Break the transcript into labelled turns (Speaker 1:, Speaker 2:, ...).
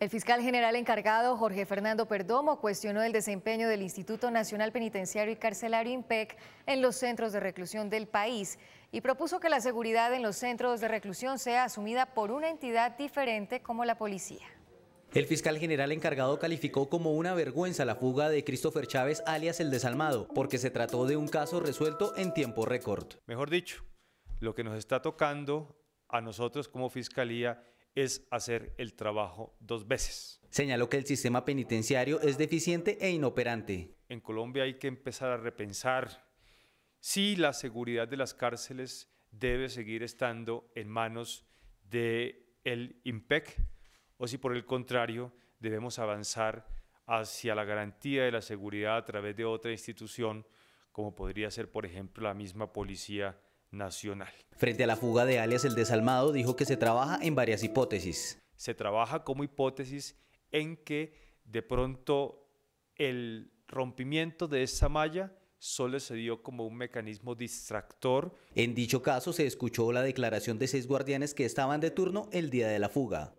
Speaker 1: El fiscal general encargado, Jorge Fernando Perdomo, cuestionó el desempeño del Instituto Nacional Penitenciario y Carcelario INPEC en los centros de reclusión del país y propuso que la seguridad en los centros de reclusión sea asumida por una entidad diferente como la policía.
Speaker 2: El fiscal general encargado calificó como una vergüenza la fuga de Christopher Chávez, alias el desalmado, porque se trató de un caso resuelto en tiempo récord. Mejor dicho,
Speaker 3: lo que nos está tocando a nosotros como fiscalía es hacer el trabajo dos veces.
Speaker 2: Señaló que el sistema penitenciario es deficiente e inoperante.
Speaker 3: En Colombia hay que empezar a repensar si la seguridad de las cárceles debe seguir estando en manos del el IMPEC o si por el contrario debemos avanzar hacia la garantía de la seguridad a través de otra institución como podría ser por ejemplo la misma policía nacional.
Speaker 2: Frente a la fuga de alias el desalmado dijo que se trabaja en varias hipótesis.
Speaker 3: Se trabaja como hipótesis en que de pronto el rompimiento de esa malla solo se dio como un mecanismo distractor.
Speaker 2: En dicho caso se escuchó la declaración de seis guardianes que estaban de turno el día de la fuga.